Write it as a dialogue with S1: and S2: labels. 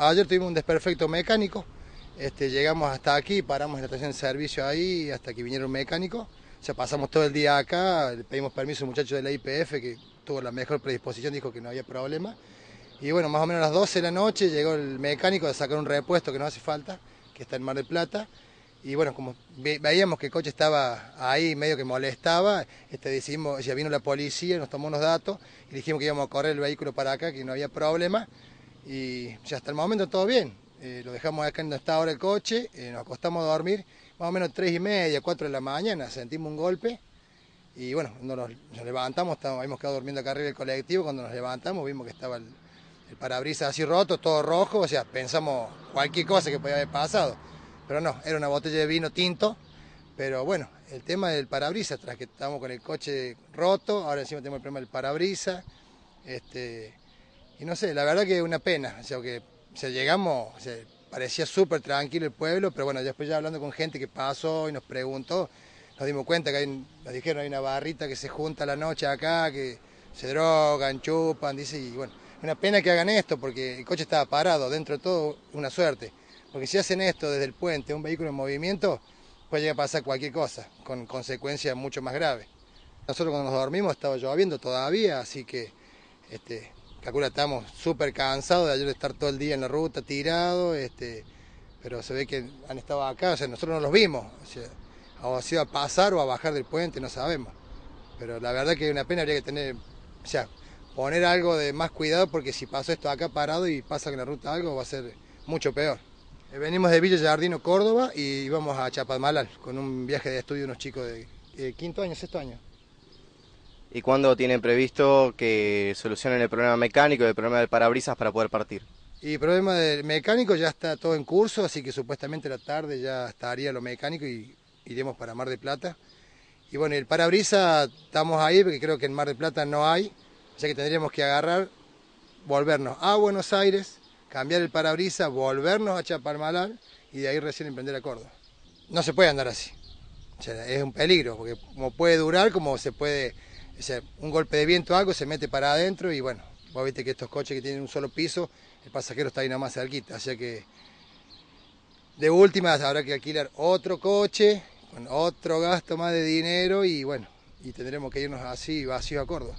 S1: Ayer tuvimos un desperfecto mecánico, este, llegamos hasta aquí, paramos en la estación de servicio ahí, hasta que vinieron mecánicos. O pasamos todo el día acá, pedimos permiso al muchacho de la IPF que tuvo la mejor predisposición, dijo que no había problema. Y bueno, más o menos a las 12 de la noche llegó el mecánico a sacar un repuesto que no hace falta, que está en Mar del Plata. Y bueno, como veíamos que el coche estaba ahí medio que molestaba, este, decimos, ya vino la policía, nos tomó unos datos y dijimos que íbamos a correr el vehículo para acá, que no había problema y hasta el momento todo bien. Eh, lo dejamos acá donde estaba ahora el coche, eh, nos acostamos a dormir más o menos 3 y media, 4 de la mañana, sentimos un golpe y bueno, nos, levantamos, estábamos, habíamos quedado durmiendo acá arriba del colectivo, cuando nos levantamos vimos que estaba el, el parabrisas así roto, todo rojo, o sea, pensamos cualquier cosa que podía haber pasado, pero no, era una botella de vino tinto, pero bueno, el tema del parabrisas, tras que estábamos con el coche roto, ahora encima tenemos el problema del parabrisas, este y no sé, la verdad que es una pena, o sea, que llegamos, parecía súper tranquilo el pueblo, pero bueno, después ya hablando con gente que pasó y nos preguntó, nos dimos cuenta que hay, nos dijeron hay una barrita que se junta la noche acá, que se drogan, chupan, dice, y bueno, una pena que hagan esto porque el coche estaba parado, dentro de todo una suerte, porque si hacen esto desde el puente, un vehículo en movimiento, puede llegar a pasar cualquier cosa, con consecuencias mucho más graves. Nosotros cuando nos dormimos estaba lloviendo todavía, así que este, calcula, estamos súper cansados de ayer estar todo el día en la ruta tirado, este, pero se ve que han estado acá, o sea, nosotros no los vimos, o, sea, o ha sido a pasar o a bajar del puente, no sabemos. Pero la verdad que es una pena, habría que tener, o sea, poner algo de más cuidado porque si pasó esto acá parado y pasa en la ruta algo va a ser mucho peor. Eh, venimos de Villa Jardino, Córdoba y vamos a Chapadmalal con un viaje de estudio de unos chicos de quinto año, sexto año y cuándo tienen previsto que solucionen el problema mecánico y el problema del parabrisas para poder partir. Y el problema del mecánico ya está todo en curso, así que supuestamente la tarde ya estaría lo mecánico y iremos para Mar de Plata. Y bueno, el parabrisas estamos ahí porque creo que en Mar de Plata no hay, o que tendríamos que agarrar, volvernos a Buenos Aires, cambiar el parabrisas, volvernos a Chapalmalar y de ahí recién emprender a Córdoba. No se puede andar así. sea, es un peligro, porque como puede durar, como se puede sea, un golpe de viento o algo, se mete para adentro y bueno, vos viste que estos coches que tienen un solo piso, el pasajero está ahí nada más cerquita, así que de última habrá que alquilar otro coche con otro gasto más de dinero y bueno, y tendremos que irnos así vacío a Córdoba.